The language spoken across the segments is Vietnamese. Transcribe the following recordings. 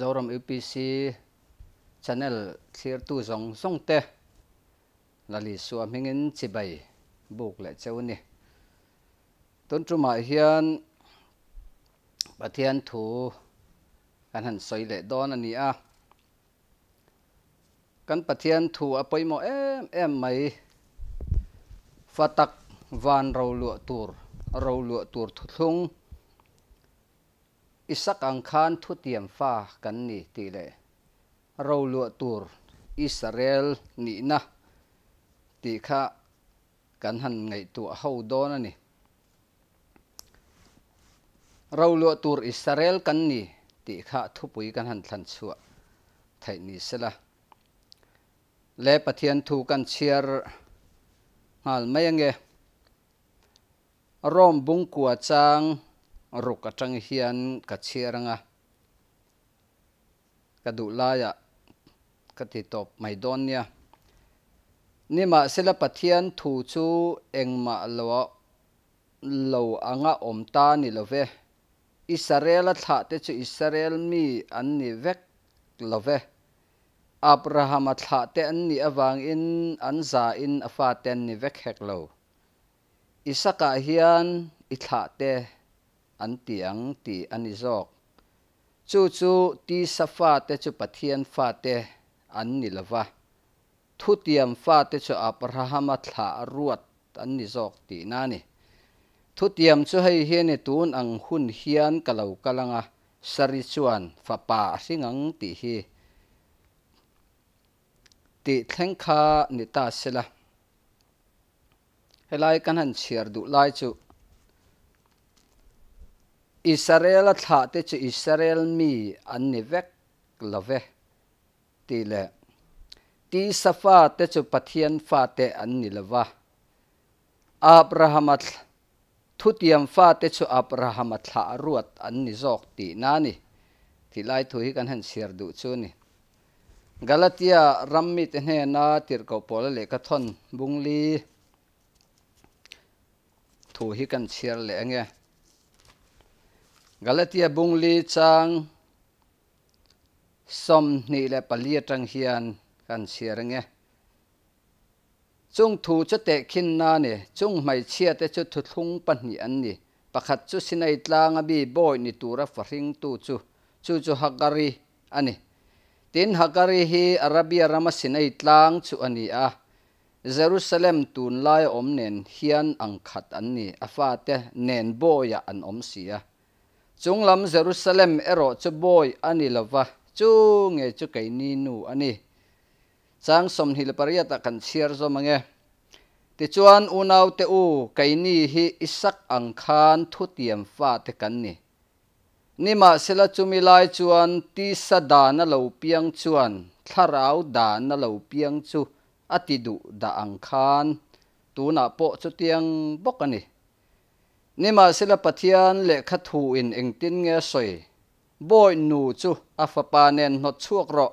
zoram upc channel clear tu zong zong te lali su amingin chibai buk le cheu ni ton chu ma hian pathian thu kan han soi le don ani a kan pathian thu apoi mo em em mai fatak van rau lụa tur rau lụa tur thu อิสักอังคารทุเตียมฟ้ากันนี่ตีเลยเราลวตูรอิสราเอลนี่นะตีข้ากันหันไงตัวเฮาโดนนี่เราลวตูรอิสราเอลกันนี่ตีข้าทุปุยกันหันทันชัวไทยนี่สละและปะเทียนถูกกันเชียร์หาไม่ยังไงร่มบุ้งกัวจาง ruk atang hian ka chiaranga ka du laya ah, ka ti top mai don nia nima sila pathian thu chu engma lo lo ta omta ni love Israel a thla te chu Israel mi an ni vek love Abraham a thla te an ni awang in an za in afa ten ni vek hek lo Isaka hian ít thla te ān tī āng tī ān nizok. Ciu ciu tī sā fā tē ciu pā tī ān fā tē ān nilavā. Tū tī ām fā tē nizok tī nāni. Tū tī ām ciu hāi hēni tūna āng khun hī ān kalau kalangā sā rī cuān fā pā sī ngāng tī hē. Tī tlāṅ khā nitaasila. Hāi lái kāna ān cī อิสราเอลถาตจะอิสราเอลมีอันนี้เวกละเวตีเละตีสฟาตจะปะเทียนฟาเตอันนี้ละวะอับราฮัมทุติยมฟาตจะอับราฮัมถารวดอันนี้จอกตีนานี่ที่ไล่ถุยกันหันเสียดูชูนี่กาลาติยารัมมิตเฮนาติรกปอลเลกทอนบุงลีถูฮิกันเสียเลงเงี้ย Galatia bungli chang som ni le palia tang hian kan siarange chung thu cho te khin na ne chung mai chia te cho thu thung pan ni an ni pakhat chu sinai tlang abi boy ni tura faring tu chu chu chu hakari ani tin hakari hi arabia rama sinai tlang chu ani a Jerusalem tun lai om nen hian ang khat an ni afa te nen boya an om sia จุงลำเยรูซาเล็มเอรอจะบอยอันนี้ละวะจุงเงจุไกนีนูอันนี้จังสมฮิลปริยตะกันเชียร์ซมังเงติจวนอุนาวเตอูไกนีฮิอิสักอังคารทุตียมฟ้าเตกันนี่นี่มาเสลจุมิลายจวนตีสะดานาเลวเพียงจวนทาราวดานาเลวเพียงจูอติดุดาอังคารตูนาโปจุเตียงบกอันนี้ nima sila pathian le khathu in engtin nge soi boy nu chu afapa nen not chuak ro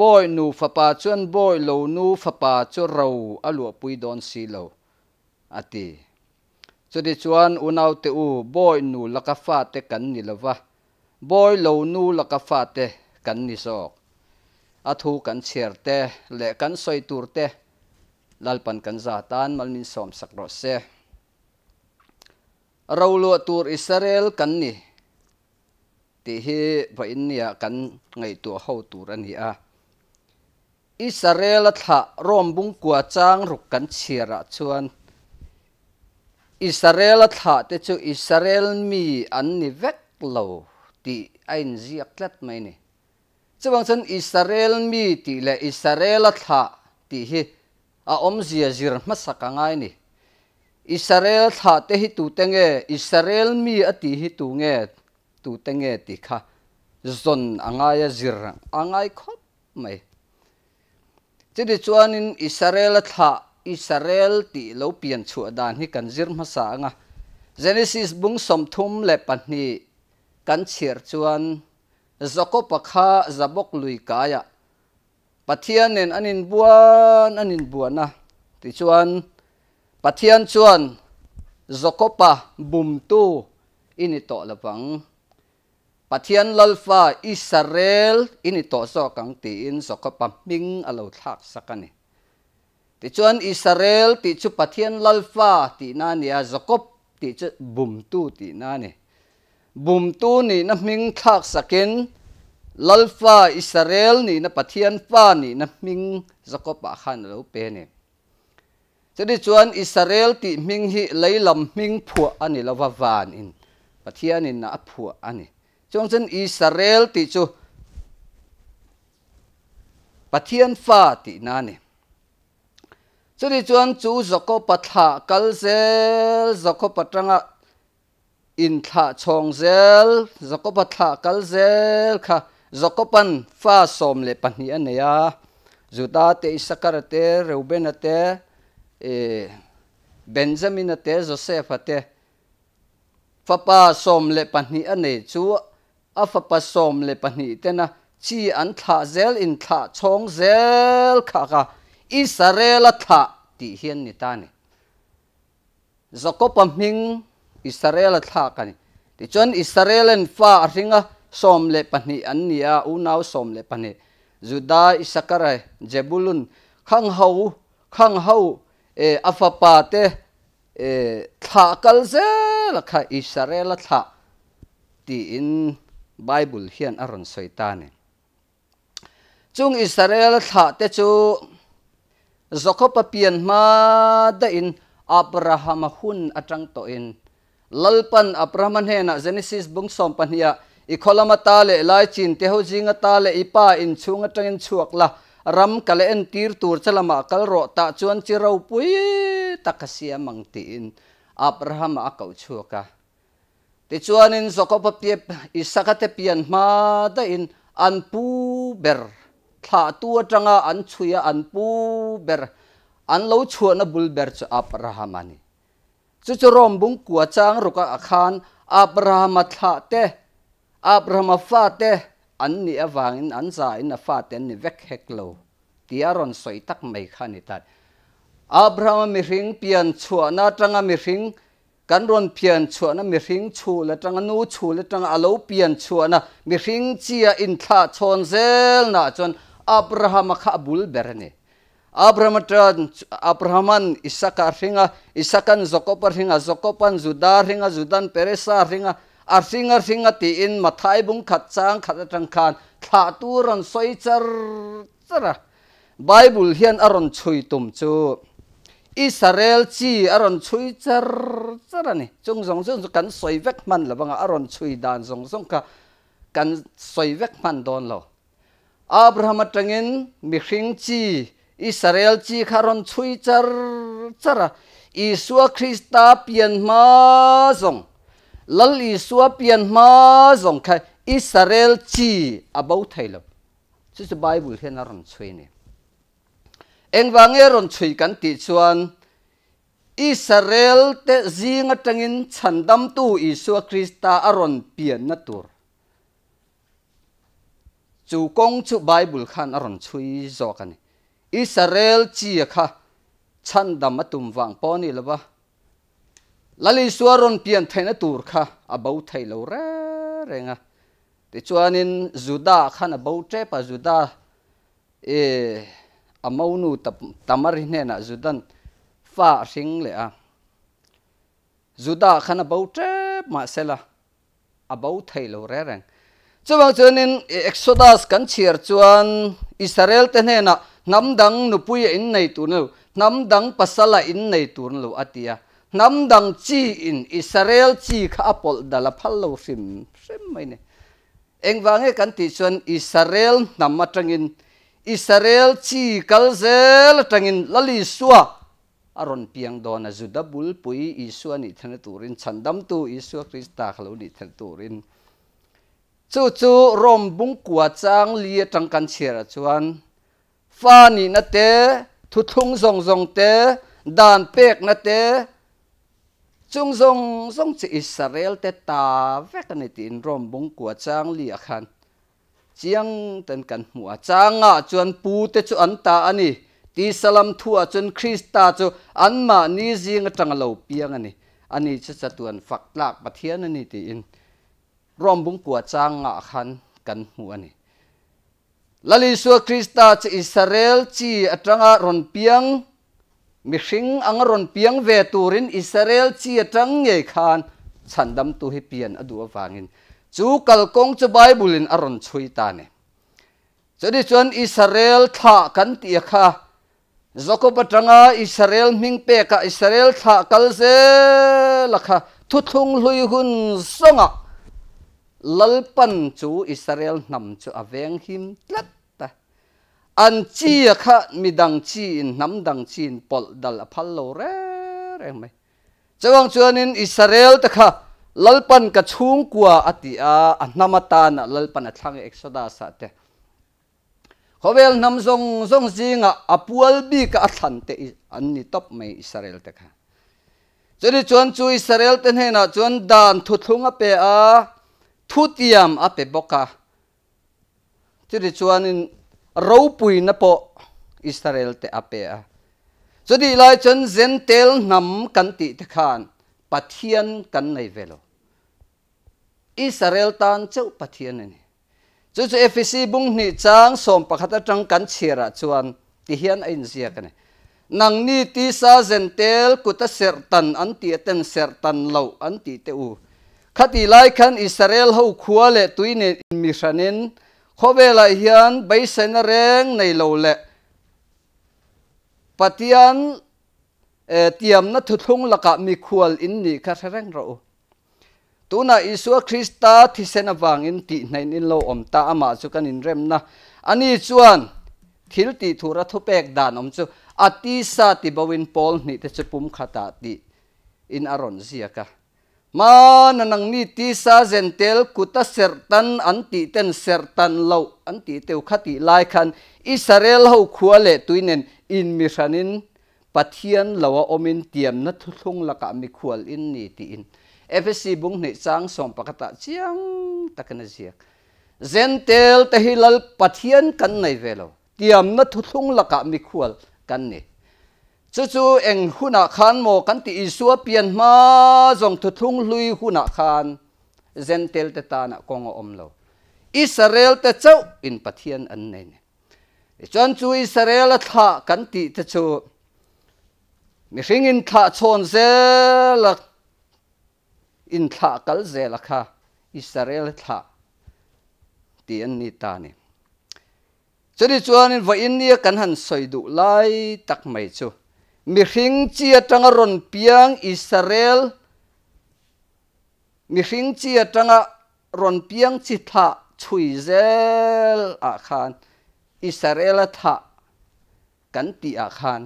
boy nu fapa chuan boy lo nu fapa chu ro alu pui don si lo ati chudi chuan unau te u boy nu laka fa te kan ni lova boy lo nu laka fa te kan ni sok thu kan chher te le kan soi tur te lalpan kan za tan malmin som sak ro se râu lụa tour Israel cần nì thì hi và India cần ngày tua hậu tur anh hi à Israel thà rom bung qua trang rục cần chia ra chuan Israel thà te chú Israel mi an ni vek lâu thì anh giặc lát mày nè chứ bằng chân Israel mi thì là Israel thà thì hi à ông zia zir mất masak ngai nè Israel thả tế hi tù tế nghe Israel mi a tì hi tù nghe tù tế nghe tì khá zon angai a zir angai khop mày chỉ đi chuan in Israel thả Israel tì lâu biển chua đàn hi cần zir mà sa nga Genesis bung som thum le pan ni kan chir chuan zako pakha zabok lui kaya pathian nen anin buan anin buana ti chuan pathian chuan zokopa bumtu ini to lawang pathian lalfa israel ini to kang ti in zokopa ming thak sakani ti israel ti chu lalfa ti nia zokop ti bumtu ti na bumtu ni na ming thak sakin lalfa israel ni na pathian fa ni na ming zokopa khan lo pe ni จะได้ชวนอิสราเอลติมิงฮิไลลำมิงผัวอันนี้ละวาวานอินปะเทียนินนะผัวอันนี้จงเช่นอิสราเอลติจูปะเทียนฟาตินานนี่จะได้ชวนจูจกปะทากัลเซลจกปัตรังอินทาชงเซลจกปะทากัลเซลค่ะจกปันฟาสมเลปันนี้อันเนียจุดาเตอิสกัดเตเรวเบนเต E, Benjamin te Joseph te fapa som le pani ane chu a fapa som le pani tena chi an tha zel in tha chong zel kha kha Israel tha ti hian ni ta ni Jacob pamhing Israel tha ka ni ti chon Israel en fa ringa som le pani an nia u nau som le pani Juda Isakar Jebulun khang hau khang hau เอออาฟาปาเตเออถ้ากัลเซล่ะค่ะอิสราเอลถ้าตีอินไบเบิลเฮียนอรันสอยตาเนี่ยจุงอิสราเอลถ้าเตจู zoko papian ma da in abraham hun atang to in lalpan abraham he na genesis bung som pan hi a i kholama ta le lai chin te ho jinga ta le ipa in chunga tang in chuak la ram kale en tir tur chalama kal ro ta chuan chirau pui takasia mangti in abraham a kau chuka ti chuan in zokopa pi isakate pian ma da in an pu ber tha tu atanga an chuya an pu ber an lo chuana bul ber chu abraham ani chu chu rom bung kuachang ruka akhan abraham tha te abraham fa ainaft veheklo tarn oa me aabrahma miring pian antan r panmi a pian an mihring cia inta n zel na n abrahamaka blberan hmaisakan aian uin eresaig arsinga ringa ti in mathai bung khat chang khat atang khan thla tu ron soi char chara bible hian aron chui tum chu israel chi aron chui char chara ni chung zong zong kan soi vek man la banga aron chui dan zong zong ka kan soi vek man don lo abraham atangin mi hring chi israel chi kharon chui char chara isua krista pian ma zong lal i suwa pian ma zong kha Israel chi abau lập? chứ chứ Bible hiện là rồng chui nè anh vang nghe rồng chui cảnh tỷ chuan Israel te zing atangin chan dam tu Isua Krista aron pian na tur chu kong chu Bible khan aron chui zo kan Israel chi kha chan dam atum wang poni laba lali suaron pian thaina tur kha abau thai lo re renga ti chuanin juda khan abau tre pa juda e amaunu tamari hne na judan fa hring le a juda khan abau tre ma sela abau thai lo re reng chuwang chuanin e, exodus kan chiar chuan israel te hne na namdang nupui in nei tu no dang pasala in nei tur lo atia nam dang chi in Israel chi kha apol dala phal sim sim mai ne eng wange kan ti chuan Israel nam ma in Israel chi kal zel in lali suwa aron piang don a juda bul pui isu ani thana turin chandam tu isu krista khalo ni than turin chu chu rom bung kwa chang li tang kan chera chuan fa ni na te thu thung zong zong te dan pek na te chung zong zong chi Israel te ta vek ni tin rom bung kwa chang li khan chiang ten kan mu a a chuan pu te chu an ta ani ti salam a chuan krista chu an ma ni zing atang lo piang ani ani cha cha tuan fak lak pathian ani ti in rom bung kwa a khan kan mu ani lali su krista chi Israel chi atanga ron piang mihring ron piang ve turin Israel chia tang nge khan chandam tu hi pian adu awangin chu kalkong chu bible in aron chui ta ne chodi chuan Israel tha kan ti kha zoko patanga Israel ming pe ka Israel tha kal se lakha thu thung hun songa lalpan chu Israel nam chu aveng him tlat อันเจียขะมีดังจีนน้ำดังจีนปลดัลพัลโลเร่เร่ไหมจวังจวนินอิสราเอลตะค่ะลลปันกระชุงกัวอัติอาอนามตานะลลปันอัตลงเอกซดาสัตย์ขเวลน้ำทรงทรงสิงอ่ะอปวลบีกับอัตลันเตอันนี้ตบไม่อิสราเอลตะค่ะจนจวนจูอิสราเอลเตนเฮนะจวนดานทุทุงอเปอาทุติยมอเปบกะจนจวนิน ropui na po Israel te apea. Ah. So di lai chan zentel nam kan ti te khan pathian kan nei velo. Israel tan chau pathian ni. Chu chu FC e bung ni chang som pakhata tang kan chira chuan ti hian ain zia kan ni. Nang ni ti sa zentel kuta sertan an ti ten sertan lo an ti te u. Khati lai kan Israel ho khuale tuine mi shanen ขาเวลาเฮียนใบเซนเรงในเราลปฏิจัยเตรียมนัทุทุงลักะมีควลอินนี่คาเบแรงเราตัวนาอิสุคริสตาที่เซนวางอินตีในนิโลอมตาอามาสุกันอินเรมนะอันนี้ช่วนทิลติทุระทุเปกดานอมสุอาทิสาติบวินพอลนี่จะปุ่มขัดตีอินอารอนเซียค่ะ Ma nanang ni tisa zentel kuta sertan anti ten sertan lau anti teu khati lai khan Israel hau khua le tuinen in mishanin pathian lawa omin tiam na thung laka mi khual in ni ti in FSC bung ne chang som pakata chiang takna ziak zentel tehilal pathian kan nei velo tiam na thung laka mi khual kan ni chú chú anh khu nạ khan mô kan ti isua pian ma dòng thu thung lui khu nạ khan zen tel te ta na kong om lâu. Israel te châu, in pathian an nei ne chon chu Israel tha kan ti te châu, mi hring in tha chon lạc, in tha kal lạc ha, Israel tha ti an ni ta ne จะได้ชวนว่าอินเดียกันหันสอยดุไล่ตักไม่ชัว mi hring chia tanga ron piang Israel mi hring chia tanga ron piang chi tha chui zel a khan Israel a tha kan ti a khan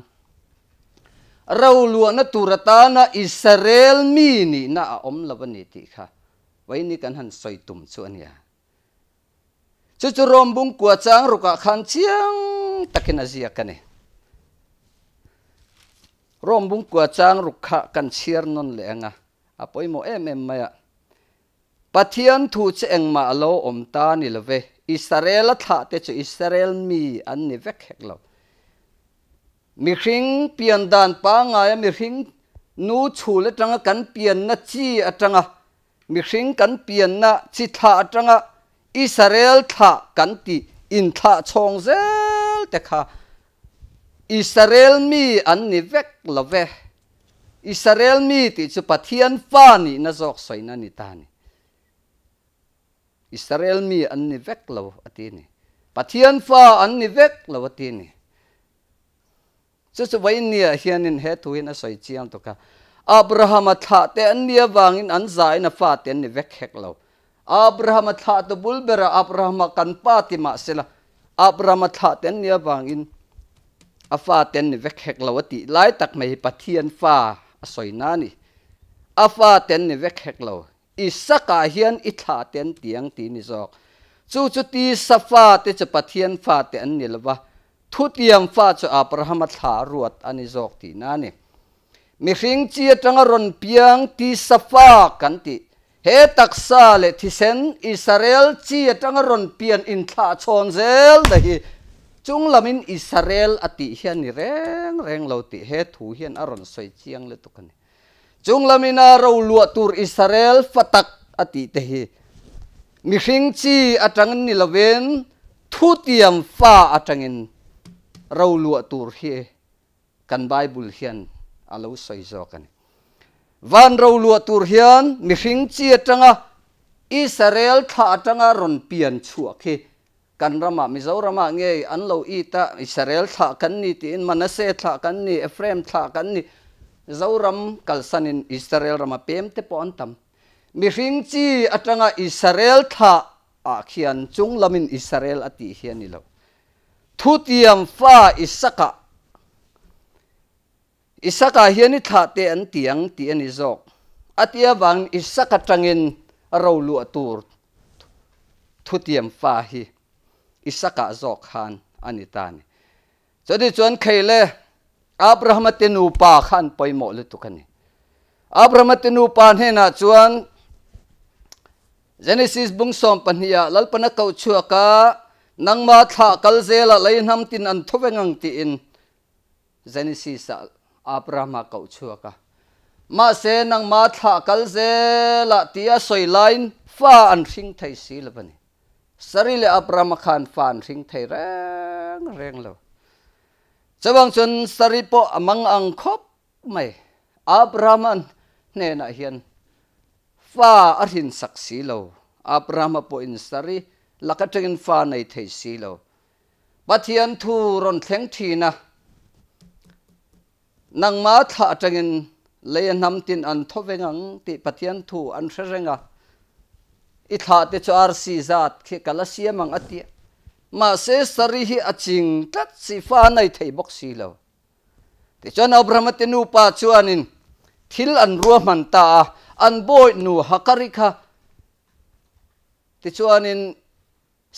rau lua na turata na Israel mi ni na a om la ni ti kha wai ni kan han soi tum chu ania chu chu rom bung kwa chang ruka khan chiang takin azia kane ร่มบุ้งกัวจางรุกขะกันเชียร์นนเลงอ่ะอ่ะปอยโมเอ็มเอ็มมาอ่ะปะเทียนทูจะเองมาโลอมตานี่ละเวอิสราเอลถ้าเตจูอิสราเอลมีอันนี้เวกเหกเรามีหิงเปียนดานปางไงมีหิงนูชูเลจังกันเปียนนะจีอตังมีหิงกันเปียนนะจิตาอตังอิสราเอลถ้ากันตีอินถ้าชงเซลเตค่ะ Israel mi an ni vek la ve Israel mi ti chu pathian fa ni na zok soina ni ta ni Israel mi an ni vek lo ati ni pathian fa an ni vek lo ati ni chu chu wai ni hian in he tu in a soi chiam to ka Abraham tha te an nia wang in an zai na fa te ni vek hek lo Abraham tha to bulbera Abraham kan pa ti ma sela Abraham tha te an nia wang in อาฟ้าเต็นเวกเฮกลาวติไล่ตักไม่ปะเทียนฟ้าสวยนานี่อาฟ้าเต็นเวกเฮกลาวอิสกาเฮียนอิทาเต็นเตียงตีนิจอกจูจุตีสฟ้าเตจะปะเทียนฟ้าเต็นนี่ละวะทุเตียมฟ้าจะอับราฮัมทารวดอันนิจอกตีนานี่มีสิงเจียจังรอนเพียงที่สฟ้ากันติเฮตักซาเลที่เซนอิสราเอลเจียจังรอนเพียงอินทาชอนเซลได้ chung lamin Israel ati hian ni reng reng lo he thu hian aron soi chiang le tukani chung lamina ro lua tur Israel fatak ati te hi mi hring chi atang ni loven thu tiam fa atangin ro lua tur hi kan bible hian alo soi zo kan van ro lua tur hian mi hring chi atanga Israel tha atanga ron pian chuak kan rama mizorama nge an lo i ta israel tha kan ni ti in manase tha kan ni ephraim tha kan ni zoram kalsan in israel rama pem te pon tam mi hring chi atanga israel tha a khian chung lamin israel ati hian ni lo thu tiam fa isaka isaka hian i tha te an tiang ti ani zok atia wang isaka tangin ro lu atur thu tiam fa hi isaka zok han anitani jadi chuan khele abraham tenu pa khan poimo lu tukani abraham tenu pa hena chuan genesis bungsom panhia lalpana kau chuaka nangma tha kalzela leinham tin an thuwengang ti in genesis abraham kau chuaka ma se nangma tha kalzela tia soilain fa an thing thai si labani สริเลอัปรามคานฟานสิงไทยแรงแรงเลยจะบางส่วนสริปอมังอังคบไม่อับรามันเนีนะเฮียนฟ้าอรินสักสีโลอับรามาปอินสริลักจะกินฟ้าในไทยสีโลปัทยันทูรอนเทงทีนะนังมาถ้าจะกินเลยนำตินอันทเวงังติปัทยันทูอันเสรงะ i thla te chu rc zat khi kala mang ang atia ma se sari hi aching tlat si fa nai thei bok si lo ti chuan abraham te nu pa chuanin thil an ruwa man ta an boy nu hakari kha ti chuanin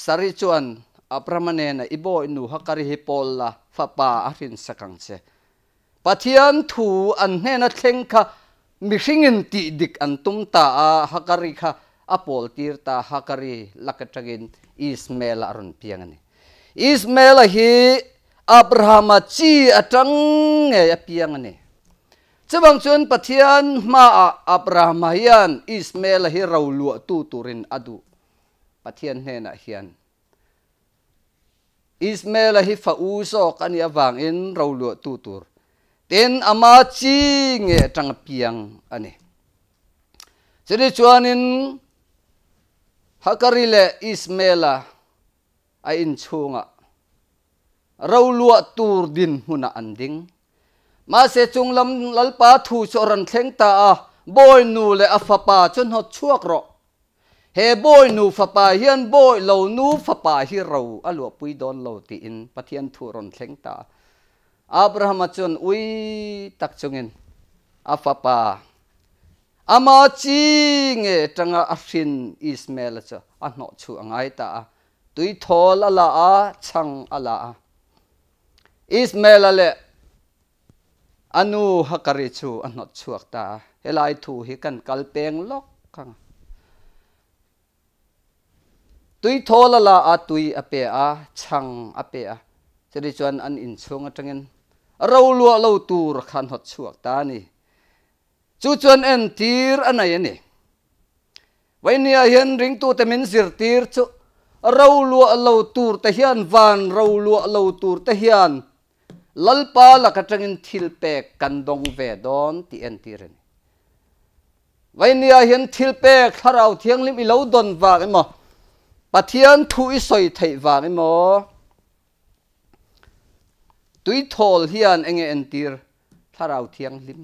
sari chuan abramane na iboy nu hakari hi pol la fa pa arin sakang che pathian thu an hne na thleng kha mihringin ti dik an tum ta a hakari kha apol tirta hakari lakatagin Ismail arun piangani Ismail hi Abraham chi atang nge ya piangani Cebang chun pathian ma Abraham hian Ismail hi raulu tu turin adu pathian na hian Ismail hi fauso uso kani awang ya in raulu tu tur ten ama chi nge tang piang ani Jadi cuanin hakari le ismaila a in chunga rau lua tur din huna anding ma se chung lam lalpa thu cho ran thleng ta a boy nu le afapa fapa chon ho chuak ro he boy nu fapa hian boy lo nu fapa hi ro a pui don lo ti in pathian thu ron thleng ta abraham chon ui tak chungin a fapa ama chi nge tanga afin ismail cha a no chu angai ta tui thol ala a chang ala a ismail ale anu hakari chu a no chuak ta helai thu hi kan kalpeng lok kang tui thol ala a tui ape a chang ape a cheri chuan an in chunga tangin ro lua lo tur khan hot chuak ta ni จูจวนเอ็นทีร์อันไหนนี่ไว้เนี่ยเห็นริงตัวแต่มินสิร์ทีร์ชุเราลัวเราตูร์แต่เฮียนวานเราลัวเราตูร์แต่เฮียนลลปาละกระจังอินทิลเปกกันดงเวดอนที่เอ็นทีร์นี่ไว้เนี่ยเห็นทิลเปกถ้าเราเที่ยงลิมอีเราดนวางไอ้หมอปะเทียนทุยสอยไทยวางไอ้หมอตุยทอลเฮียนเองเอ็นทีร์ถ้าเราเที่ยงลิม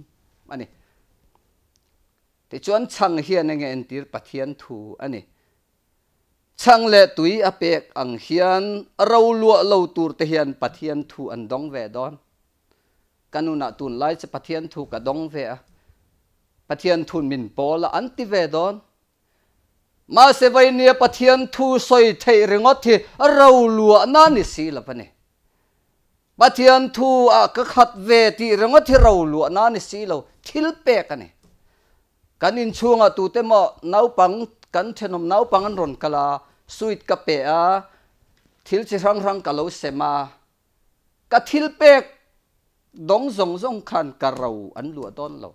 thì chuẩn chăng hiền anh em tir pathian thu anh à chăng lệ túi apek à anh hiền râu lụa lâu tur te hiền pathian thu anh đóng về don kanuna tun lai se pathian thu cả ka dong ve à. pathian thun min pola anti ve don ma se vai nia pathian thu soi thấy thei ringot thi ro lua na ni là la pane pathian thu a ka khat ve ti ringot thi ro lua na ni si là thil pe anh ne กันอินช่วงอ่ะตูเตมะน้าปังกันเทนมน้าปังอันรอนกลาสุดกับเปะทิลชิรังรังกะเลวเสมากะทิลเปกดงซงซงขันกะเราอันลัวต้นเรา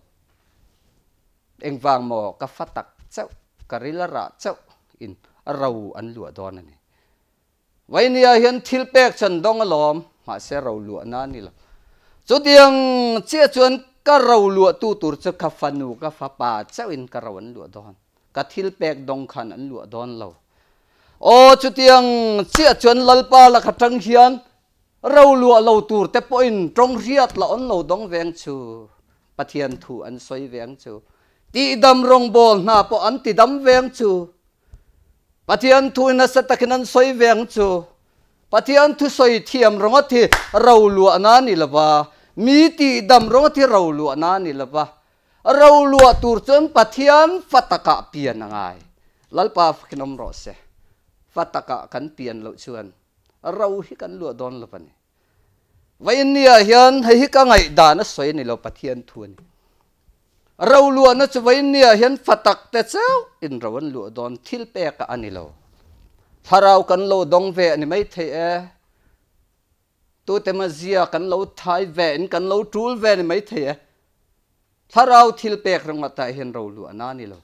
เอ็งวางหมอกะฟัตักเจ้ากะริลระเจ้าอินเราอันลัวต้นนี่ไว้เนี่ยเห็นทิลเปกฉันดงอาอมมาเสเราลัวนั่นนี่ละจุดยังเชื่อชวนก็เราลวตูตุรจะขับฟันูก็ฟ้าป่าเจ้าอินกระวันลวดอนกะทิลแป็กดงขันอันลวดอนเราโอ้ชุดยังเสียชนลลปาละขัดจังเฮียนเราลวเราตูรแต่ปอินตรงเรียดละอันเราดงแวงชูปะเทียนถูอันสวยแวงชูตีดำรงบอลหน้าปอันตีดำแวงชูปะเทียนถูนัสตะกินันสวยแวงชูปะเทียนทุสวยเทียมรงอที่เราลวนัานี่ละว่ามีตีดำรงที่เราลวนานี่ละปะเราลวตูรจนปะเทียนฟัตกะเปียนงไงลัลปาฟขนมรสเสฟัตกะกันเปียนเราชวนเราฮิกันลวดอนละปะนี่วัยนี้เฮียนเฮิกังไงดานสวยนี่เราปะเทียนทวนเราลวนะจะวัยนี้เฮียนฟัตกเตเจวอินเราวันลวดอนทิลเปกอันนี้เราถ้าเรากันโลดองเวนี่ไม่เทอ tôi tem zia kan lo thai ven kan lo tul ven mấy thế thà rau thil pek rong ngata hen rau lu anani lo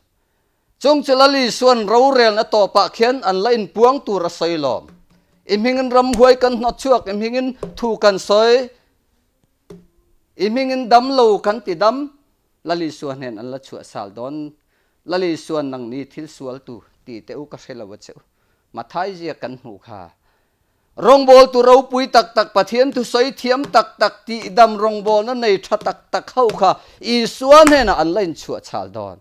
chung chilali suan rau rel na to pa khian an la in puang tu ra soi lom im hingin ram huai kan not chuak im hingin thu kan soi im hingin dam lo kan ti dam lali suan hen an la chu sal don lali suan nang ni thil sual tu ti te u ka selawa cheu mathai zia kan hu kha rong bol tu ro pui tak tak pathian tu soi thiam tak tak ti dam rong bol na nei tha tak tak hau kha i suan he na anlain chu chal don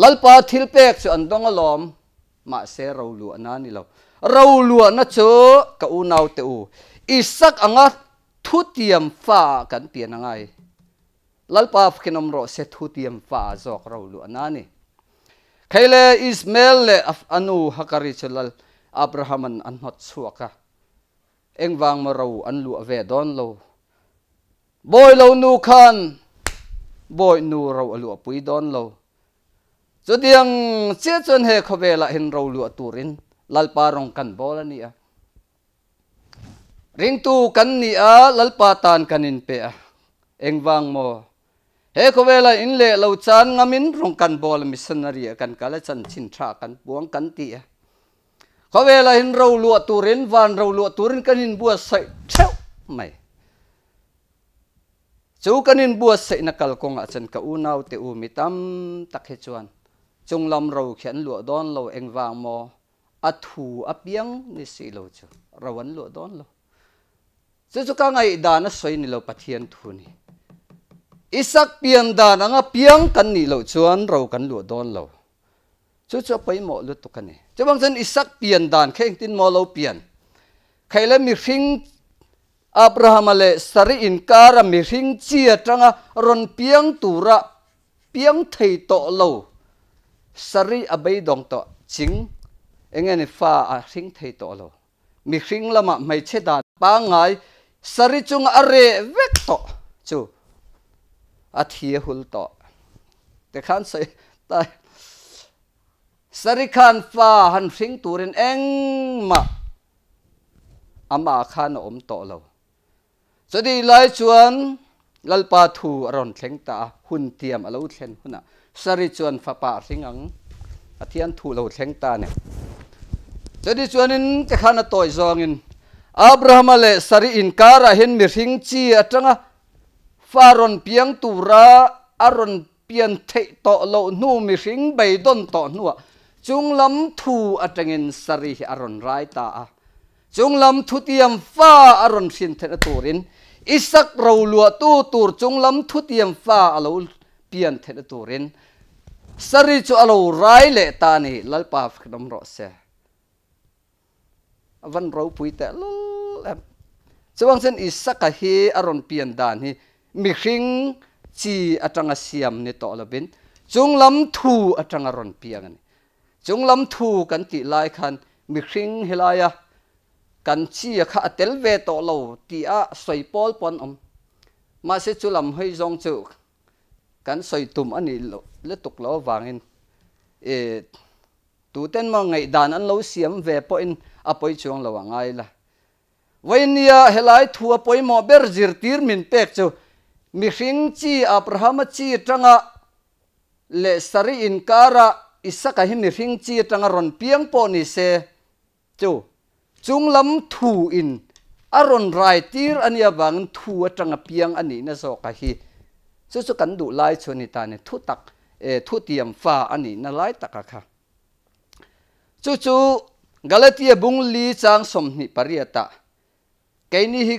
lalpa thil pek chu an dong alom ma se ro lu ana ni lo ro lu na chu ka u nau te u isak anga thu tiam fa kan pian angai lalpa khinom ro se thu tiam fa jok ro lu ana ni khaile ismail le anu hakari chulal abrahaman anhot chuaka eng wang ma ro an lu ve don lo boy lo nu khan boy nu ro lu pui don lo chu diang che chon he khove la hin ro lu turin lalpa rong kan bol ani a ring tu kan ni a lalpa tan kanin pe a eng wang mo he khove la in le lo chan ngamin rong kan bol missionary kan kala chan chin tha kan puang kan ti a có về là hình râu lụa tù rến vàn râu lụa tù rến cái hình bùa sậy chéo mày chú cái hình bùa sậy nà cờ công ạ chân cả u nào te u mi tâm tắc hết chuan chung lâm râu khiến lụa đón lâu anh vàng mò a thù a biếng ni sĩ lâu chú râu ấn lụa đón lâu chú chú ca ngày đà nó xoay ni lâu bát hiền thù ni isak pian da na nga piang kan ni lo chuan ro kan lu don lo chu chu pai mo lu tu kan ni จะบางท่านอิสักเปลี่ยนด่านแข่งตินมอลเปลี่ยนใครแล้วมีริงอับราฮัมเลสริอินการมีริงเจียจังอะรอนเปียงตูระเปียงไทยโตโลสริอเบยดองโตจิงเองเงินฟ้าอะริงไทยโตโลมีริงละมะไม่เชดานปางไงสริจุงอะไรเวกโตจูอาเทียหุลโตแต่ขันใส่ตายสริคันฟ้าหันสิงตูเรนเองมาอามาคานอมโตเราสดีไลชวนลลปาทูรอนเซงตาหุ่นเตียมอารูเซนหุ่นอ่ะสริชวนฟ้าป่าสิงังอธิยันทูเราเซงตาเนี่ยสดีชวนินก็ขานต่อยจองินอับราฮัมเลสริอินคาราเห็นมิริงจีอัอ่ะฟารอนเพียงตูระอารอนเพียนเทโตเลนูมิริงใบดอนโตนัวจงลำทูอัตเงินสรีอรุนไรตาจงลำทุเตียมฟ้าอรุนสินเทนตูรินอิสักเราลัวตู้ตูรจงลำทุเตียมฟ้าอเลาเปียนเทนตูรินสรีจูอเราไรเลตานีลัลปาฟกนมรอเสวันเราพุยแต่ลลสว่างเส้นอิสักเฮอรุนเปียนดานีมิคิงจีอัตงเสียมในต่อลบินจงลำทูอัตงอรุนเปียงนี่ chúng lâm thu cần tị lai khăn mi khinh à cần chi à khá tel về tổ lâu tị a xoay pol pon om mà sẽ chú lâm hơi dòng chữ cần xoay tùm anh ấy lấy tục lo vàng in e tu tên mà ngày đàn anh lâu xiêm về po in a à poi chuang lo à vậy nia à, hi lai thua poi mo ber zir tir min pek chu mi khing chi abraham chi tanga le sari in kara isaka hin ni ring chi tanga ron piang po ni se chu chung lam thu in aron rai tir ania bang thu atanga piang ani na so ka hi chu chu kan du lai chu ni ta ne thu tak e thu tiam fa ani na lai taka kha chu chu galatia bung li chang som ni pariata kaini hi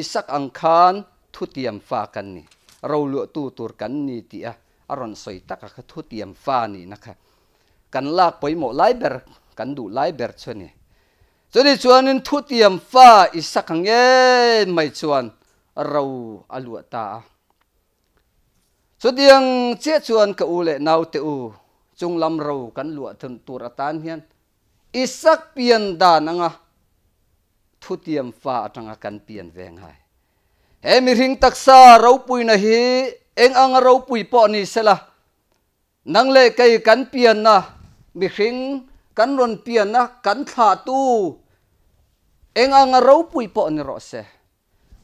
isak ang khan thu tiam fa kan ni ro lu tu tur kan ni ti a aron soi taka kha thu tiam fa ni na kha กันลากไปหมดไลเบอร์กันดูไลเบอร์ชนี่จนชวนนินทุเตียมฟ้าอิสักขังเงไม่ชวนเราอลัวตาสุดยังเชี่ยชวนกอูเล่นาวเตอูจงลำเรากันลัวถึงตัวรตานเฮียนอิสักเปียนดานังะทุเตียมฟ้าจังกันเปียนแวงไห้เอมิริงตักซาเราปุยนะฮีเอ็งอังเราปุยปอนี่เสละนังเล่ไกกันเปียนนะ mi hring kan ron pian na kan tha tu eng ang ro pui po ni ro se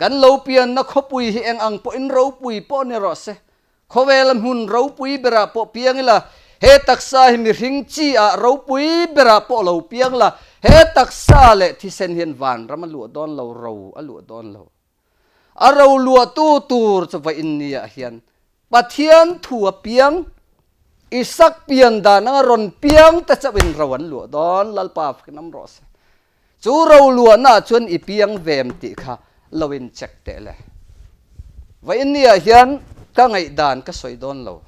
kan lo pian na kho pui hi eng ang po in ro pui po ni ro se kho velam hun ro pui bera po piang la he taksa hi mi hring chi a ro pui bera po lo piang la he taksa le thi sen hian van rama lu don lo ro a lu don lo a ro lu tu tur chwa in nia hian pathian thua piang isak pian da nang ron piang ta chawin rawan lu don lalpa nam ro se chu ro lu na chun i piang vem ti kha lawin chek te le vai nia hian ka ngai dan ka soi don lo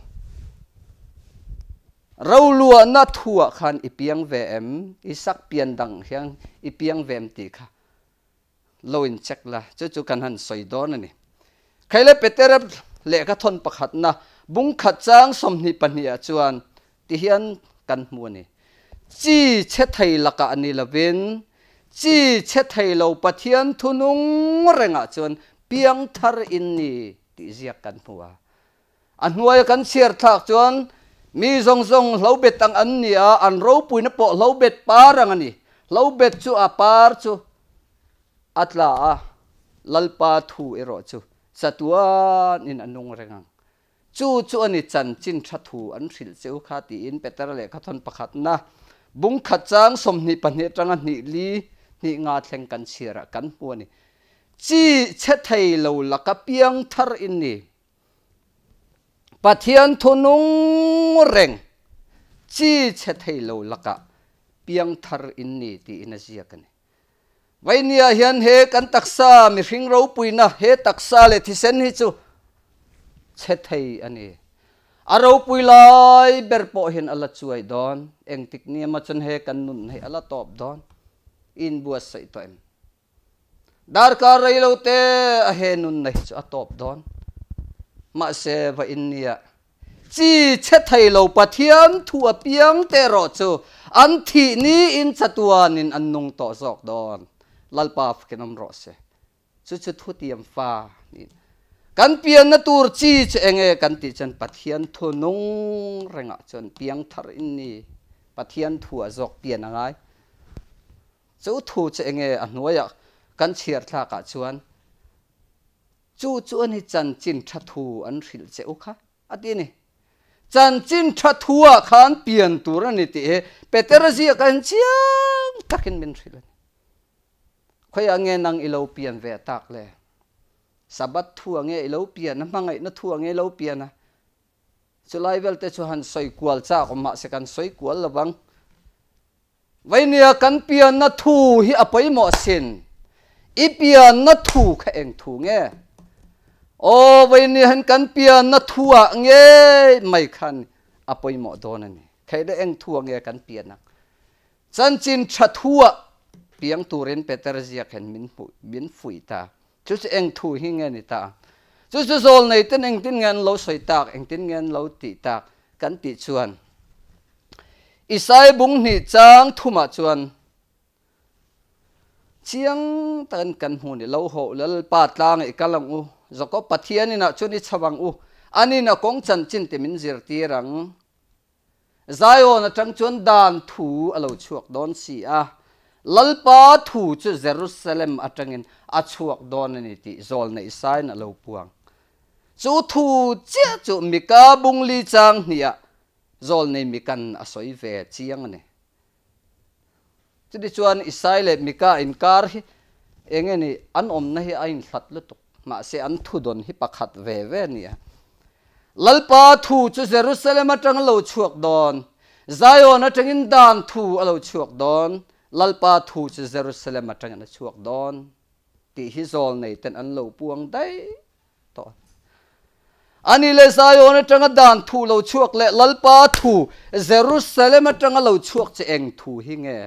rau lua na thua khan ipiang vm isak pian dang hiang ipiang vm ti kha loin check la chu chu kan han soi don ani khaile peterap le ka thon pakhat na บุ้งขัดจัางสมนิปนิยาจวนที่เห็นกันมัวนี่จีเชไทยละกะอันนี้ละเวนจีเชไทยเราปะเทียนทุนุงเรงอาจวนเปียงทารอินนี่ที่เสียกกันมัวอันหัวกันเสียทักจวนมีซรงซรงเราเบ็ดตังอันนี้อันรูปุยนปอเราเบ็ดปารังอันนี้เราเบ็ดจูอะปาร์จูอัตลาลัลปาทูเอรอจูสัตว์นินันงเรงจู่จู่อันนี้จันจินทัดหูอันสิลเซลคขาตีอินเปตระเล่ขัดทนประคันะบุ้งขัดจังสมนิปันเนตรังนิลีนิงาเซงกันเชียร์กันปัวนี่จีเชไทยเลาละกับเพียงทารอินนี่ปัเทียนทุนุงเร่งจีเชไทยเลาละกับเพียงทารอินนี่ตีอินาเซียกันไว้เนี่ยเฮียนเฮกันตักษามีฟิงเราปุยนะเฮตักษาเลยที่เซนฮิจู Chết chethei ani aro puilai berpo hin ala chuai don eng tik ni ma chân he kan nụn he ala top don in bua sai to em dar ka rei lo te a he nun nei chu a top don ma se va in nia chi che lâu lo pathiam thu a piang te ro chu an thi ni in chatuan in an nung to jok don lalpa kenom ro se chu chu thu tiam fa ni kan pian na tur chi che enge kan ti chen pathian thu nong renga chen piang thar in ni pathian thua a jok pian angai chu thu che enge a hnuaya kan chiar thla ka chuan chu chu ani chan chin tha thu an ril che u kha ati ni chan chin tha thu a khan pian tur ani ti he peterzi kan chiang takin min ril khoi ange nang ilo pian ve tak le sabat thua nghe lâu lo pian ma ngai na thua nghe lâu pian na cho chulai vel te chu han soi kwal cha ko ma se kan soi kwal lawang vậy nè cần pian na thu hi apai à mo sin i pian na thu kha eng thu nghe ô vậy nè hắn cần pian na thu à nghe mày khăn apai à mo don nè khai đã eng thu à nghe cần pian nè chân chin cha thu à piang tu ren peter zia khen min min phui ta chú sẽ anh thu hi nghe này ta chú chú zol này tin anh tin nghe lâu soi tạc anh tin nghe lâu tị tạc cắn tị chuan isai bung ni chang thu mà chuan chiang tan kan hu ni lâu ho lal pa tlang e kalang u zako pathian ina chuni chawang u ani na kong chan chin te min zir ti rang zayo na tang chuan dan thu à alo chuak don si a lalpa thu chu jerusalem atangin achuak don ani ti zol na isai na lo puang chu thu che chu mika bung li chang hnia zol nei mikan asoi ve chiang ne chu di chuan isai le mika inkar kar hi engeni an om na hi ain hlat lu tuk ma se an thu don hi pakhat ve ve nia lalpa thu chu jerusalem atang lo chuak don zayon atangin dan thu alo chuak don lalpa thu chu jerusalem atang na chuak don ti hi zol nei ten an lo puang dai to ani le zion atang dan thu lo chuak le lalpa thu jerusalem atang lo chuak che eng thu hi nge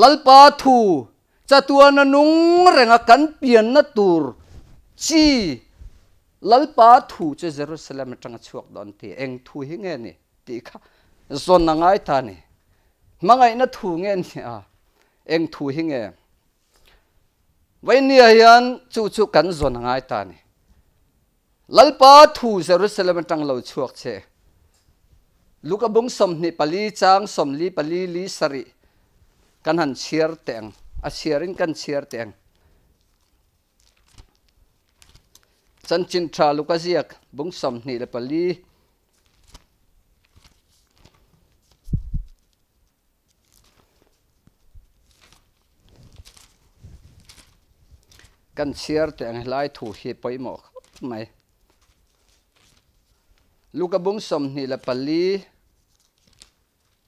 lalpa thu cha tuan na nung renga kan pian na tur chi lalpa thu che jerusalem atang chuak don ti eng thu hi nge ni ti kha zon na ngai ta ni mà ngay nó thu nghe à em thu hi nghe vậy nia hiền chú chú cần dọn ngay ta nè lalpa thu Jerusalem tăng lâu chuộc che lúc bông som ni pali chang som li pali li sari kan han chier teng a chierin kan chier teng chan chân tha luka ziak bung som ni le pali กันเชียร์ตัวเองไล่ถูเฮปอยหมอกไม่ลูกกระบุงสมนี่ละปลี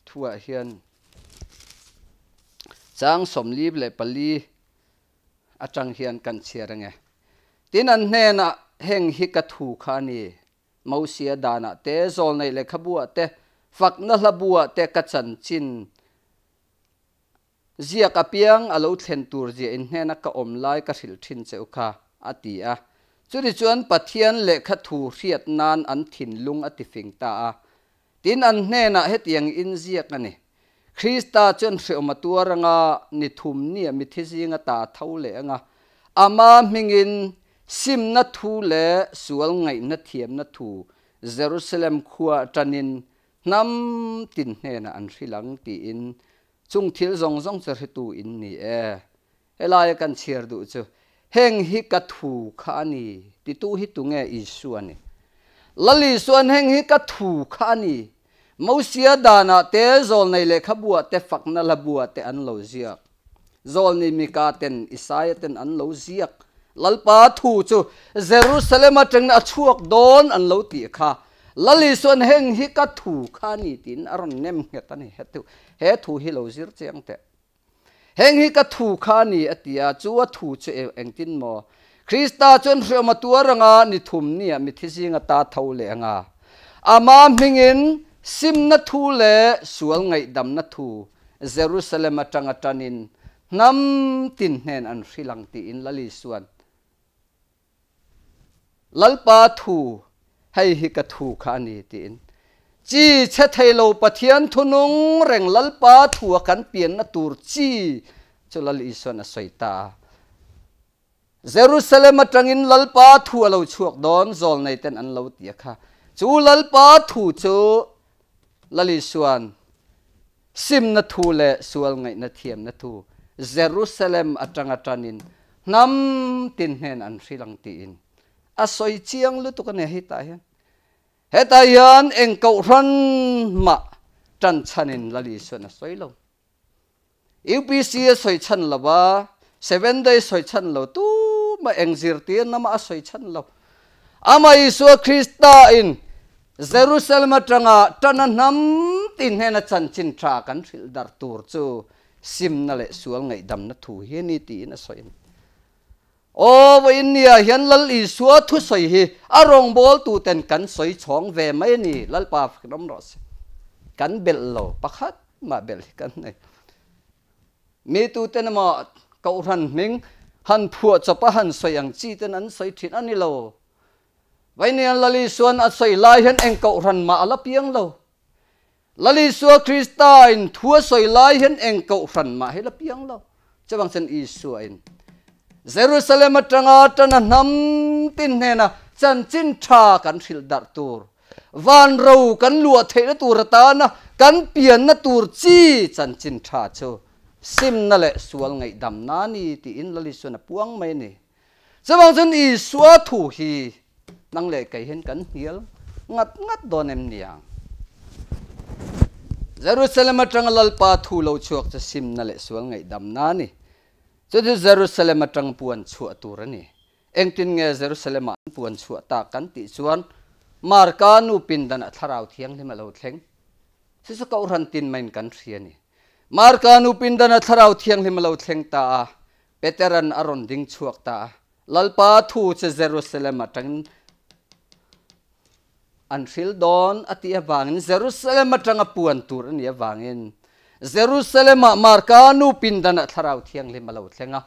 ทั่วเฮียนจางสมลีบเลยปลีอาจังเฮียนกันเชียร์ไงทีนั้นเนน่ะเฮงฮิกถูขานี่มาเสียดานะเตโซนในเลขบัวเตฝักนั่นละบัวเตกระจันจิน Ziyaa ka piyaa nga aloo tlantur ziyaa nga ka omlaayi ka xilthin tseo ka a tiyaa. Churichuan pa tiyaan leka thuu xi'atnaan an thi'n lunga ti fingtaaa. Tiina nga nga naa heti yaa nga inziyaa kaani. Krista chuan xi'o matuwaa ra nga nithuum niyaa mithi ziyaa nga taa thawu lea nga. Amaa mingi nga sim na thuu lea suwal nga ina thiam na thuu. Zeruzalem kuwaa chani nga nga nga nga nga nga nga nga nga nga nga nga nga nga nga nga nga chung thiếu rong rong char hi tu in ni e helai kan chiar du chu heng hi ka thu kha ni ti tu hi tu nge isu ani lali suan heng hi ka thu mau xia mausia na te zol nei le khabua te fak na labua te an lo zia zol ni mika ten isaya ten an lo ziak lalpa thu chu jerusalem atang na chuak don an lo ti kha lali son heng hi ka thu kha ni tin aron nem nge tan he tu he thu hi lo zir cheng te heng hi ka thu kha ni atia chuwa thu che eng tin mo krista chon hre ma tu ranga ni thum ni a mi thi singa ta tho le anga ama mingin sim na thu le sual ngai dam na thu jerusalem atanga tanin nam tin hen an sri lang ti in lali suan lalpa thu ให้ฮิกถูกขานีตินจีเชทไทโลปะเทียนทุนงเร่งลัลปาถัวกันเปลี่ยนนตูรจีจุลลิสวนสวยตาเยรูซาเล็มตรังอินลลปาถัวเราชวกดอนโอลในเต็นอันเราเตียค่ะจูลัลปาถูจูลลิสวนซิมนัทูเลสวลไงนัเทียมนัทูเยรูซาเล็มอัตรังอัตรานินนำตินเฮนอันสรีลังตีอิน a soi chiang lu tu ka ne hita hian heta hian eng kau ran ma tran chanin lali na soi lo UPC soi chan ba, seven day soi chan lo tu ma eng zir tian nama a soi chan lo ama isu krista in jerusalem tanga tana nam tin hena chan chin tra kan thil dar tur chu sim na le sual ngai dam na thu hi ni ti na soin โอ้วันนี้เห็นลลีสัวทุสอยฮีอารมณ์บอลตูเต็นกันสอยชองเวไม่นี่ลลปาฟน้ำรสกันเบลโลปะคัดมาเบลกันเนี่ยมีตูเต็นมาเกาหันมิงหันผัวจะปะหันสอยอย่างจีเต็นอันสอยทิ่นอันนี้โลวันนี้ลลีสวนอันสอยลายเห็นเองเกาหันมาอลับยยงโลลลีสัวคริสต์อินทัวสอยลายเห็นเองเกาหันมาให้ลับยังโลจะบังเซนอีสัวอิน Jerusalem atanga tana nam tin hena chan chin tha kan thil dar tur van ro kan lua the na tur ta na kan pian na tur chi chan chin tha cho. sim na le sual ngai dam na ni ti in lali suna puang mai ni chawang chun i suwa thu hi nang le kai hen kan hial ngat ngat don em niang Jerusalem atanga lalpa thu lo chuak cha sim na le sual ngai dam na ni chutu jerusalem atang puan chu aturani engtin nge jerusalem puan chu ta kan ti chuan marka nu pin dan atharau thiang lema lo thleng si su kau ran tin main kan thriani marka nu pin dan atharau thiang lema lo thleng ta peteran aron ding chuak ta lalpa thu che jerusalem atang an thril don ati awangin jerusalem atang puan tur ani awangin Jerusalem marka nu pindan a tharau thiang lim alo thlenga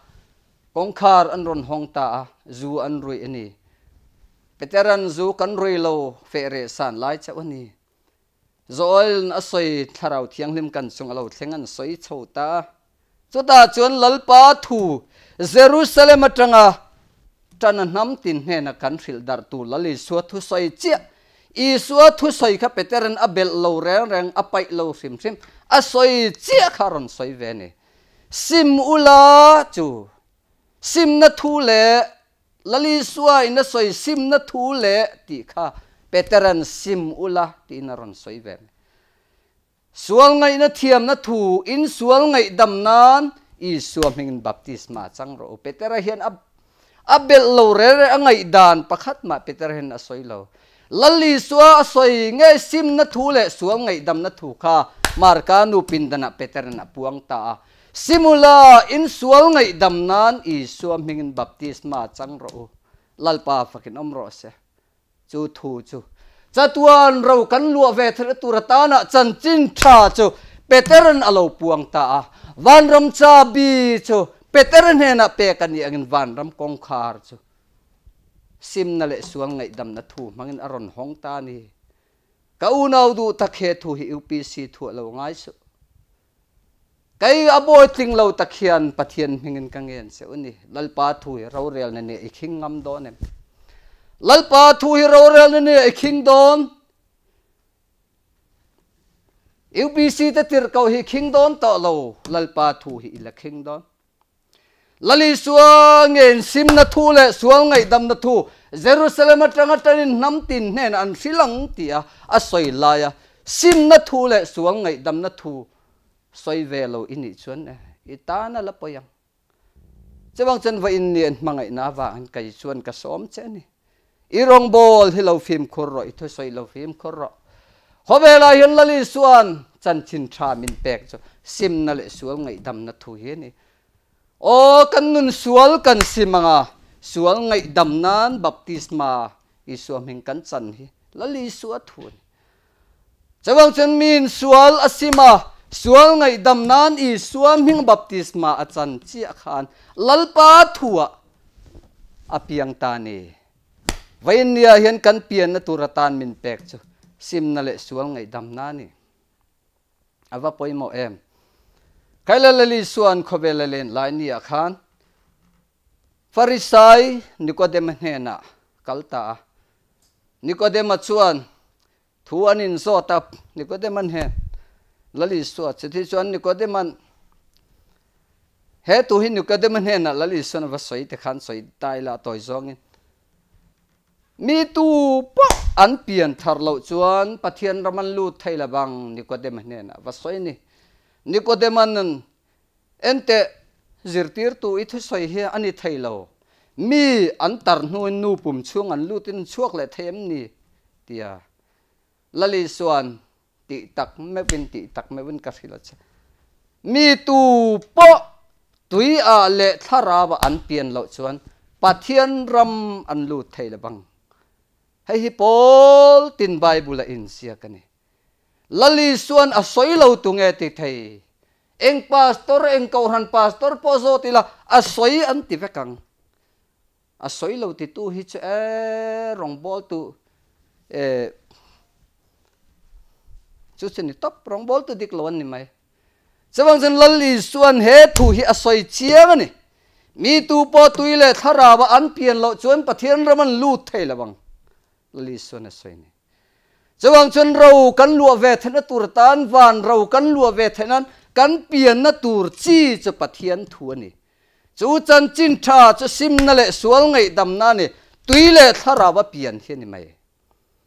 kongkhar an ron hongta zu an rui ani peteran zu kan rui lo fere san lai cha ani zoil na soi tharau thiang lim kan sung alo thlengan soi chota chuta chuan lalpa thu Jerusalem atanga tan nam tin he na kan ril dar tu lali suwa thu soi chia i suwa thu soi kha peteran abel lo reng reng apai lo sim sim อาศัยเจ้าขารนสวยเวนีสิมอุลาจูสิมนัทูเลลลิสวยนัสวยสิมนัทูเลตีข้าเปตรนสิมอุลาตีนารนสวยเวนสวลไงนัทียมนัทูอินสวลไงดำนานอีสวมิงบัพติสมาจังโรเปตรเฮียนอับอับเบลโลเรอไงดานประคัดมาเปตรเฮนอาศัยเราลลิสวยอาศัยไงสิมนัทูเลสวลไงดำนัทูข้ามาร์กานูพินดานักเปทรนักพวงตาซิมุลาอินสวลไงดัมนันอิสวมิงินบัพติสมาจังโรลลปาฟักินอมโรเซจูทูจูจัตวานเรากันลัวเวทรตุรตานักจันจินชาจูเปเทรนอโลพวงตาวันรัมชาบีจูเปเทรนเฮนักเปกันยังินวันรัมกงคาร์จูซิมนาเลสวลไงดัมนัทูมังินอรอนฮองตานี ka u nau du ta khe thu hi upc thu lo ngai su kai aboi tling lo takhian pathian hingin kangen se uni lalpa thu hi ro rel ne ne ikhing đó don ne lalpa thu hi ro rel ne ne ikhing don UBC ta tir kau hi khing don to lo lalpa thu hi ila khing don lali suang ngen sim na thu le suang ngai dam na thu Jerusalem atanga tarin nam tin nen an silang tia à, a soi laya à, sim na thu le suang ngai dam na thu soi ve lo ini chuan ne itana la poyang chawang chen va in nian mangai na wa an kai chuan ka som che ni irong bol hi lo phim khur ro ithu soi lo film khur ro hobela hian lali suan chan chin tha min pek chu sim na le suang ngai dam na thu hi ni o kan nun sual kan simanga sual ngai dam nan baptisma isu am hing kan chan hi lali su athun chawang chen min sual asima sual ngai dam nan i suam hing baptisma achan chi khan lalpa thuwa apiang ta ni vainia hian kan pian na turatan min pek chu sim na le sual ngai dam na ni awa poimo em kaila lali suan khobelalen lai ni akhan Pharisai Nicodemus hena kalta Nicodemus chuan thu an in zo tap Nicodemus he lali so cheti chuan Nicodemus he tu hin Nicodemus hena lali so na vasoi te khan soi tai la toi zong in mi tu pa an pian thar lo chuan pathian raman lu thaila bang Nicodemus hena vasoi ni Nicodemus ente จิตรตัวอิทธิสัยเฮียอันนี้ไทยเรามีอันตรนุนนูุ่่มช่วงอันลู่ตินช่วงและเทมนี่เดียลลิส่วนติดตักไม่เป็นติดตักไม่เป็นกสิลชมีตูปะตัวอ่าเลทาราบอันเปลี่ยนเราชวนปัทเทียนรำอันลู่ไทยละบัง ให้ฮิปโอลตินไบบุลอินเสียกันนี่ลลิส่วนอสอยเราตุงเอติไทย eng pastor eng kauhan pastor po tila asoy anti ti vekang asoy lo ti tu hi che eh, rong bol tu e chu chen top rong bol tu dik lon ni mai chawang chen lalli suan he thu hi asoy chiang ni mi tu po tuile thara ba an pian lo chuan pathian raman lu thei lawang lalli suan asoy ni chawang chen ro kan lua ve thena tur tan van ro kan lua ve thenan kan biển na tur chi cho bát pathian thu nè, chu chân chin tha cho sim na le xuống ngay đầm na ni tui le thara ba biển hian ni mày,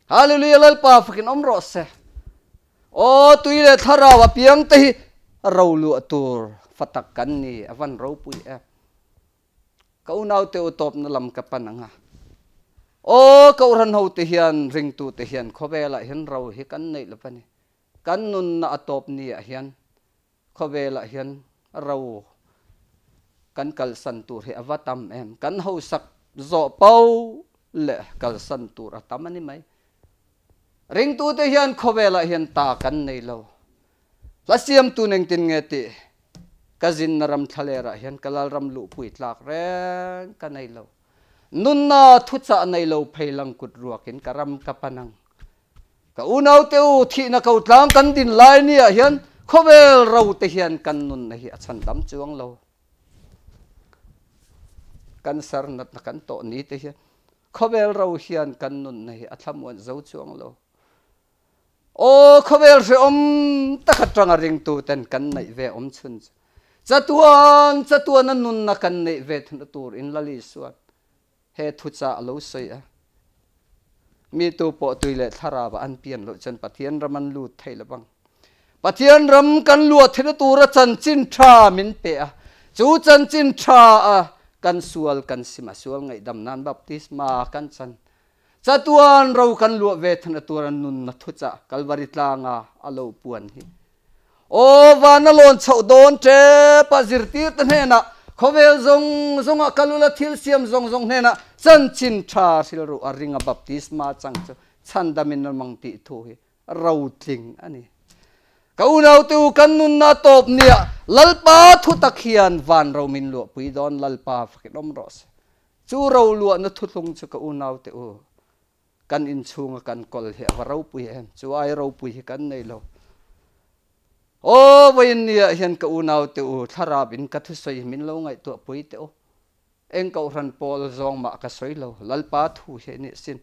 hallelujah lal pa fakin om ro se o tui le thara wa piang te ro lu atur fatak kan ni avan ro pui e kau nau te utop na lam kapan anga o kau ran ho te hian ring tu te hian khobela hian ro hi kan nei lapani kan nun na atop ni nè hian khó về là hiện râu cắn cờ sân tù hệ vắt tâm em cắn hậu sắc dọ bao lệ cờ sân tù ra tâm anh mấy ring tu te hiền khó về lại hiền ta cắn này lâu lá xiêm tu neng tin nghe tị cái zin ram thale ra hiện cái lal ram lụ puit lạc re cái này lâu nun na thút sa này lâu phải lăng cụt ruột hiện cái ram cái panang cái u teu thị na cầu tlang cắn tin lai nia hiện khovel rau te hian kan nun na hi achan dam chuang lo kan sar nat na kan to ni te hian khovel rau hian kan nun na hi athlamuan zo chuang lo o khovel re om trăng ring tu tên kan này về om chun chatuan chatuan an nun na kan này về thun tur in lali suan he thu cha lo sei à mi tu po tui le thara ba an pian lo chen pathian raman lu thailabang pathian ram kan lua thena tura chan chin tha minh pe à a chu chan chin à, cần kan sual kan sima sual ngai dam nan baptisma kan chan chatuan ro kan lua ve thana turan nun na thu cha kalvari tlanga alo puan hi o vana lon chho don te pa zirti tan hena khovel zong zong a kalula thil siam zong zong hena chan chin tha sil ro a à baptisma chang chan damin mang ti thu hi ro anh ani câu nào tiêu cần nun na top nia lalpa thu tak hian van ro min lu pui don lalpa fakit om ros chú ro luộc nó thu thung cho câu nào tiêu ừ, căn in chung à, căn kol he wa ro pui em chú ai ro pui căn này nei lo o vain nia hian ka unau te u thara bin cắt thu soi min lo ngai tu pui te o eng ran pol zong ma ka soi lo lalpa thu he ni sin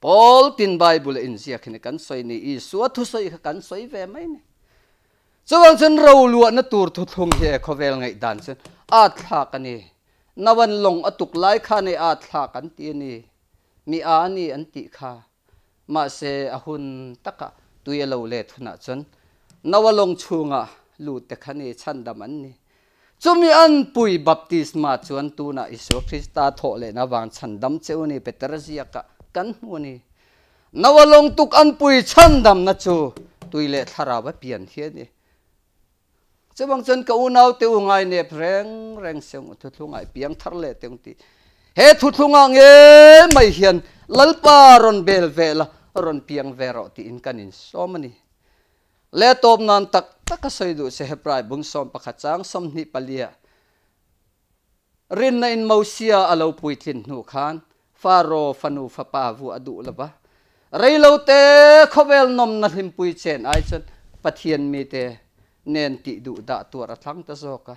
Paul tin Bible in zia khine kan soi ni i su thu soi kan soi ve mai ni chuang chen ro lua na tur thu thung he khovel ngai dan chen a tha ka ni nawan long atuk lai kha ne a tha kan ti ni mi a ni an ti kha ma se a hun taka tuye lo le thuna chen nawalong chunga lu te khani chandam an ni chumi an pui baptisma chuan tu na isu khrista tho le na wang chandam cheuni petra zia ka kan huni nawalong tuk an pui chan dam na chu tuile thara ba pian hian ni chubang chen ka unau te ungai ne reng reng seng thu thungai piang thar le teng ti he thu thunga nge mai hian lalpa ron bel vela ron piang vero ti in in kanin somani le top nan tak takasoi du se hebrai bungsom pakhachang somni palia rin na in mausia alo puitlin nu khan ฟาโรฟันูฟาปาวูอดุละบะไรเลวเตขเวลนมนัดหิมปุยเชนไอจนปะเทียนมีเตเนนติดุดะตัวระทังตะโซกะ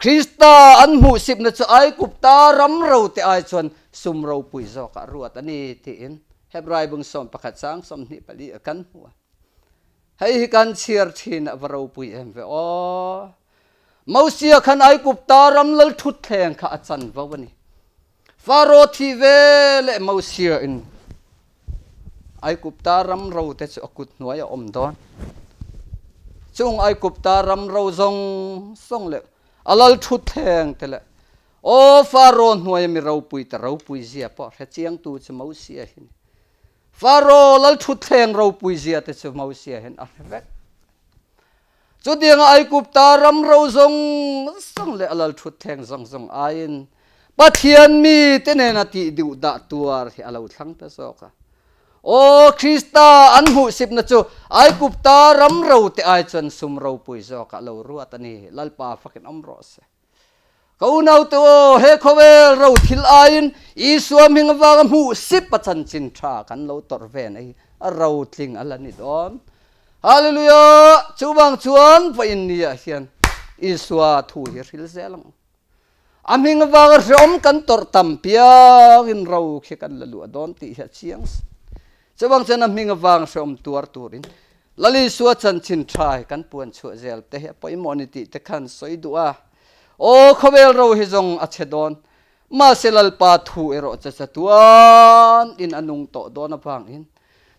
คริสตาอันหูสิบนะจะไอกุปตารำเราเตไอจนสุมเราปุยโซกะรวดอันนี้ที่อินเฮบรายบงสมประคัดสังสมนิปลีกันหัวให้กันเชียร์ทีนอวเราปุยเอ็มเวอมาเสียขันไอกุปตารำลลทุดแทงข้าอาจารย์วันนี้ faro thi ve le mau sia in ai cụp ta ram râu te chu akut nuai a om don chung ai cụp ta ram râu zong song le alal thu theng te le o faro nuai mi rau pui ta râu pui zia po he chiang tu chu mau sia hin faro lal thu theng rau pui zia te chu mau sia hin a à, vek chu ding ai cụp ta ram râu zong song le alal thu theng zong zong ai in ปัเทียมีเจเนนัติดูดักตัวที่เราทั้งตป็นโซก้โอ้คริสต้าอันหุ่นสิบนั่งจูไอคุปตาร์มราที่ไอจชนสุมเราปุยสอก้าเรารู้วตอนนีลัลปาฟักนอมโรสเขาหน้าตัวเฮคเวลเราทิลไอน์อีสวามิงว่าหุ่นสิบปัจจันจินทรากันเราตอร์เวนไอเราทิ้งอะไรนี่ดอนฮาเลลูยาชูบังชวนไปอินเดียเชียนอิสวาทูฮิริลเซลังอามิงว่าร่มกันตรตัมพิยาอินราวขิ้กันลลัอดอนตีเฮชียงส์ชาวบังเซนอามิงว่าร่มตัวตัวรินลลิสวาชันชินทรายกันป่วนชัวเซลเตะไปมอนิติตะันสอยดัวโอ้ขบเวลราวฮิจงอัชเชดอนมาเซลลปาทูเอโรจัจตัวนอินอนุงโตดอนอับังอิน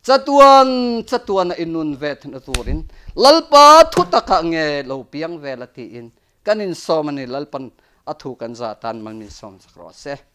จัตวัวนจัตวัวนอินนุนเวทนตัวรินลลปาทูตะคังเงลูปียงเวลตีอินกันอินสซมันอินลลปัน a kan za tan man min som sa cross se